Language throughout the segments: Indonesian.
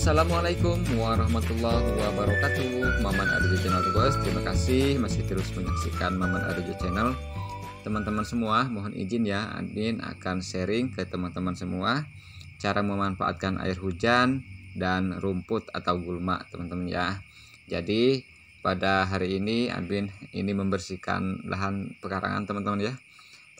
Assalamualaikum warahmatullahi wabarakatuh Maman Arjo Channel guys Terima kasih masih terus menyaksikan Maman Arjo Channel Teman-teman semua mohon izin ya Andin akan sharing ke teman-teman semua Cara memanfaatkan air hujan dan rumput atau gulma teman-teman ya Jadi pada hari ini Admin ini membersihkan lahan pekarangan teman-teman ya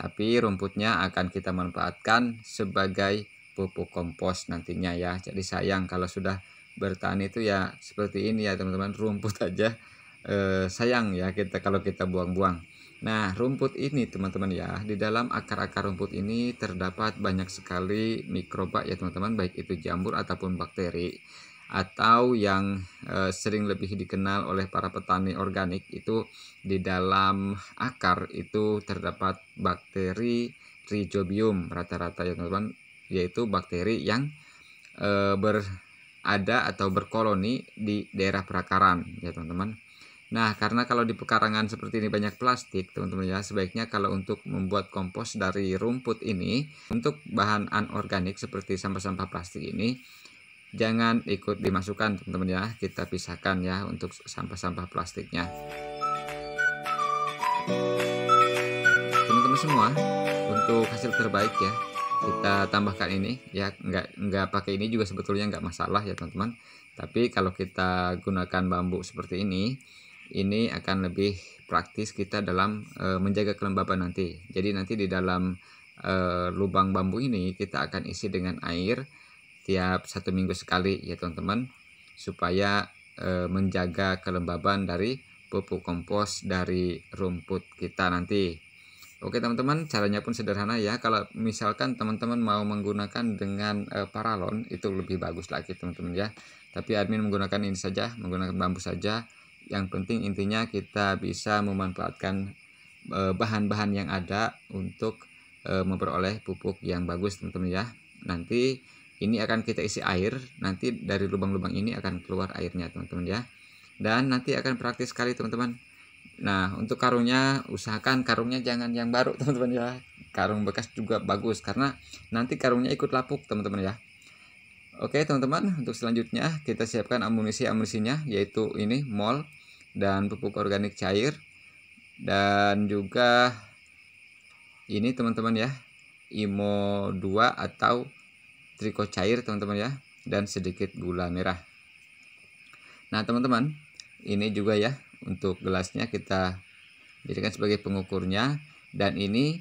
tapi rumputnya akan kita manfaatkan sebagai pupuk kompos nantinya ya jadi sayang kalau sudah bertani itu ya seperti ini ya teman-teman rumput aja e, sayang ya kita kalau kita buang-buang nah rumput ini teman-teman ya di dalam akar-akar rumput ini terdapat banyak sekali mikroba ya teman-teman baik itu jamur ataupun bakteri atau yang e, sering lebih dikenal oleh para petani organik itu di dalam akar itu terdapat bakteri rhizobium rata-rata ya teman-teman yaitu bakteri yang e, berada atau berkoloni di daerah perakaran ya teman-teman. Nah, karena kalau di pekarangan seperti ini banyak plastik, teman-teman ya, sebaiknya kalau untuk membuat kompos dari rumput ini, untuk bahan anorganik seperti sampah-sampah plastik ini, jangan ikut dimasukkan, teman-teman ya. Kita pisahkan ya untuk sampah-sampah plastiknya. Teman-teman semua, untuk hasil terbaik ya, kita tambahkan ini ya nggak nggak pakai ini juga sebetulnya nggak masalah ya teman-teman tapi kalau kita gunakan bambu seperti ini ini akan lebih praktis kita dalam e, menjaga kelembaban nanti jadi nanti di dalam e, lubang bambu ini kita akan isi dengan air tiap satu minggu sekali ya teman-teman supaya e, menjaga kelembaban dari pupuk kompos dari rumput kita nanti Oke teman-teman, caranya pun sederhana ya. Kalau misalkan teman-teman mau menggunakan dengan e, paralon itu lebih bagus lagi teman-teman ya. Tapi admin menggunakan ini saja, menggunakan bambu saja. Yang penting intinya kita bisa memanfaatkan eh, bahan-bahan e, yang ada untuk e, memperoleh pupuk yang bagus teman-teman ya. Nanti ini akan kita isi air, nanti dari lubang-lubang ini akan keluar airnya teman-teman ya. Dan nanti akan praktis sekali teman-teman Nah, untuk karungnya usahakan karungnya jangan yang baru, teman-teman ya. Karung bekas juga bagus karena nanti karungnya ikut lapuk, teman-teman ya. Oke, teman-teman, untuk selanjutnya kita siapkan amunisi-amunisinya yaitu ini mol dan pupuk organik cair dan juga ini teman-teman ya, IMO 2 atau triko cair, teman-teman ya, dan sedikit gula merah. Nah, teman-teman, ini juga ya untuk gelasnya kita jadikan sebagai pengukurnya dan ini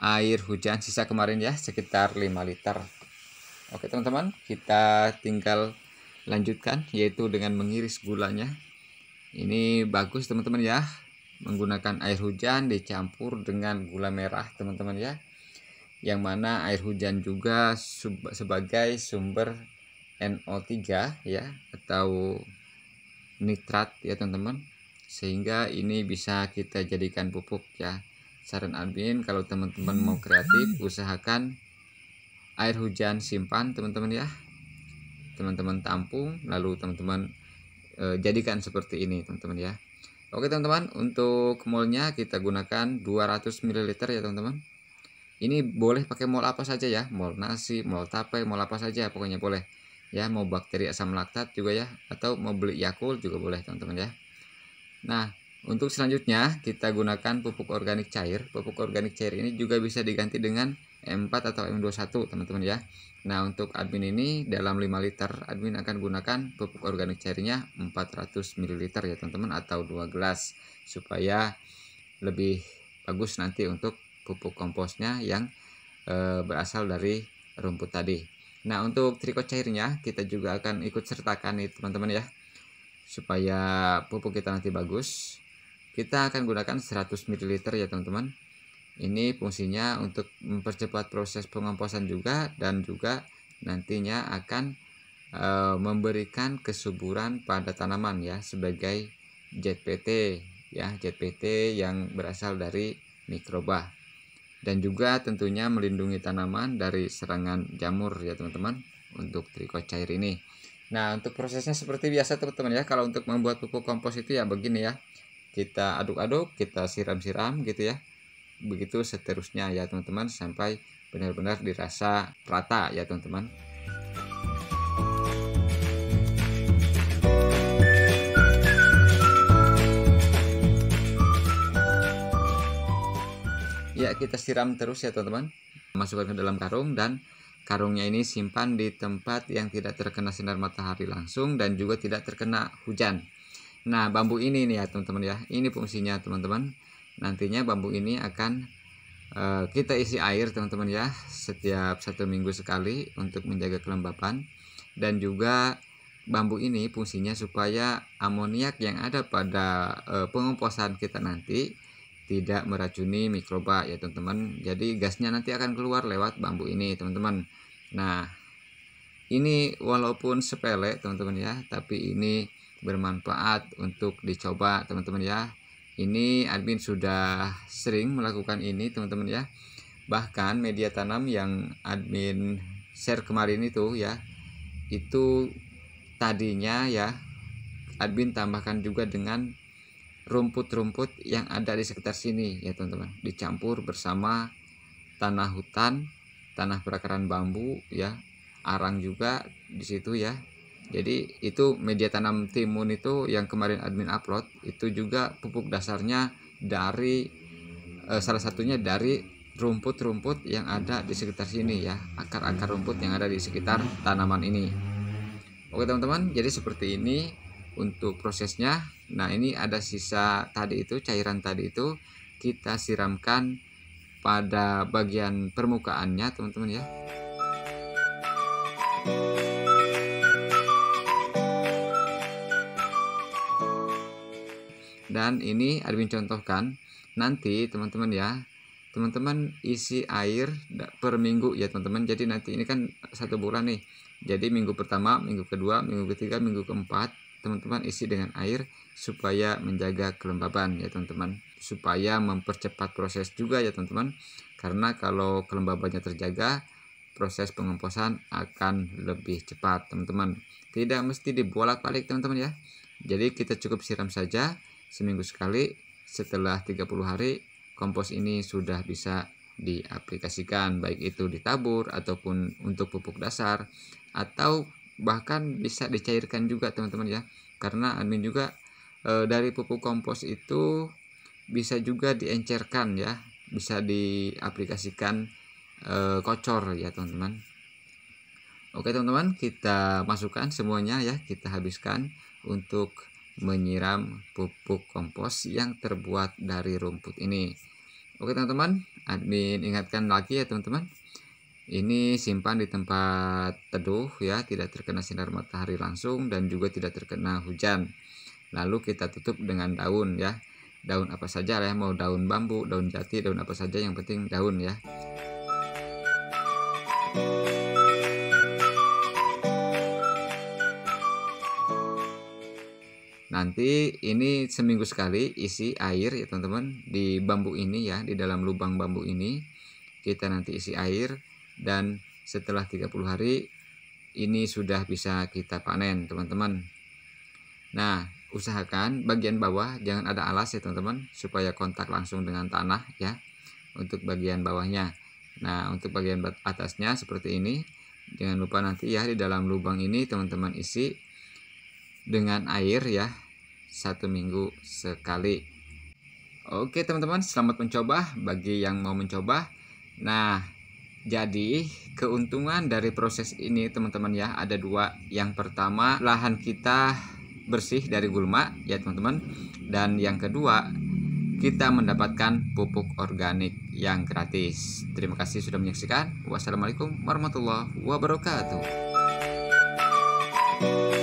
air hujan sisa kemarin ya sekitar 5 liter oke teman-teman kita tinggal lanjutkan yaitu dengan mengiris gulanya ini bagus teman-teman ya menggunakan air hujan dicampur dengan gula merah teman-teman ya yang mana air hujan juga sebagai sumber NO3 ya atau nitrat ya teman-teman sehingga ini bisa kita jadikan pupuk ya saran admin kalau teman-teman mau kreatif usahakan air hujan simpan teman-teman ya teman-teman tampung lalu teman-teman e, jadikan seperti ini teman-teman ya oke teman-teman untuk molnya kita gunakan 200 ml ya teman-teman ini boleh pakai mol apa saja ya mol nasi mol tape mol apa saja pokoknya boleh ya mau bakteri asam laktat juga ya atau mau beli yakul juga boleh teman-teman ya nah untuk selanjutnya kita gunakan pupuk organik cair pupuk organik cair ini juga bisa diganti dengan M4 atau M21 teman-teman ya Nah untuk admin ini dalam 5 liter admin akan gunakan pupuk organik cairnya 400 ml ya teman-teman atau 2 gelas supaya lebih bagus nanti untuk pupuk komposnya yang e, berasal dari rumput tadi Nah untuk trikot cairnya kita juga akan ikut sertakan nih teman-teman ya Supaya pupuk kita nanti bagus Kita akan gunakan 100 ml ya teman-teman Ini fungsinya untuk mempercepat proses pengomposan juga Dan juga nantinya akan e, memberikan kesuburan pada tanaman ya Sebagai JPT ya JPT yang berasal dari mikroba dan juga tentunya melindungi tanaman dari serangan jamur ya teman-teman untuk trikot cair ini. Nah untuk prosesnya seperti biasa teman-teman ya kalau untuk membuat pupuk kompos itu ya begini ya kita aduk-aduk kita siram-siram gitu ya begitu seterusnya ya teman-teman sampai benar-benar dirasa rata ya teman-teman. kita siram terus ya teman-teman masukkan ke dalam karung dan karungnya ini simpan di tempat yang tidak terkena sinar matahari langsung dan juga tidak terkena hujan nah bambu ini nih ya teman-teman ya ini fungsinya teman-teman nantinya bambu ini akan uh, kita isi air teman-teman ya setiap satu minggu sekali untuk menjaga kelembapan dan juga bambu ini fungsinya supaya amoniak yang ada pada uh, eh, pengomposan kita nanti tidak meracuni mikroba ya teman-teman jadi gasnya nanti akan keluar lewat bambu ini teman-teman nah ini walaupun sepele teman-teman ya tapi ini bermanfaat untuk dicoba teman-teman ya ini admin sudah sering melakukan ini teman-teman ya bahkan media tanam yang admin share kemarin itu ya itu tadinya ya admin tambahkan juga dengan rumput-rumput yang ada di sekitar sini ya teman-teman dicampur bersama tanah hutan tanah perakaran bambu ya arang juga di situ ya jadi itu media tanam timun itu yang kemarin admin upload itu juga pupuk dasarnya dari eh, salah satunya dari rumput-rumput yang ada di sekitar sini ya akar-akar rumput yang ada di sekitar tanaman ini oke teman-teman jadi seperti ini untuk prosesnya Nah, ini ada sisa tadi itu, cairan tadi itu kita siramkan pada bagian permukaannya, teman-teman ya. Dan ini Admin contohkan nanti teman-teman ya. Teman-teman isi air per minggu ya teman-teman. Jadi nanti ini kan satu bulan nih. Jadi minggu pertama, minggu kedua, minggu ketiga, minggu keempat, teman-teman isi dengan air supaya menjaga kelembaban ya teman-teman supaya mempercepat proses juga ya teman-teman karena kalau kelembabannya terjaga proses pengemposan akan lebih cepat teman-teman tidak mesti dibolak-balik teman-teman ya jadi kita cukup siram saja seminggu sekali setelah 30 hari kompos ini sudah bisa diaplikasikan baik itu ditabur ataupun untuk pupuk dasar atau bahkan bisa dicairkan juga teman-teman ya karena admin juga e, dari pupuk kompos itu bisa juga diencerkan ya bisa diaplikasikan e, kocor ya teman-teman oke teman-teman kita masukkan semuanya ya kita habiskan untuk menyiram pupuk kompos yang terbuat dari rumput ini. Oke teman-teman, admin ingatkan lagi ya teman-teman ini simpan di tempat teduh ya, tidak terkena sinar matahari langsung dan juga tidak terkena hujan. Lalu kita tutup dengan daun ya. Daun apa saja ya, mau daun bambu, daun jati, daun apa saja yang penting daun ya. Nanti ini seminggu sekali isi air ya teman-teman di bambu ini ya, di dalam lubang bambu ini kita nanti isi air dan setelah 30 hari ini sudah bisa kita panen teman-teman nah usahakan bagian bawah jangan ada alas ya teman-teman supaya kontak langsung dengan tanah ya untuk bagian bawahnya nah untuk bagian atasnya seperti ini jangan lupa nanti ya di dalam lubang ini teman-teman isi dengan air ya satu minggu sekali oke teman-teman selamat mencoba bagi yang mau mencoba nah jadi, keuntungan dari proses ini teman-teman ya ada dua. Yang pertama, lahan kita bersih dari gulma ya teman-teman. Dan yang kedua, kita mendapatkan pupuk organik yang gratis. Terima kasih sudah menyaksikan. Wassalamualaikum warahmatullahi wabarakatuh.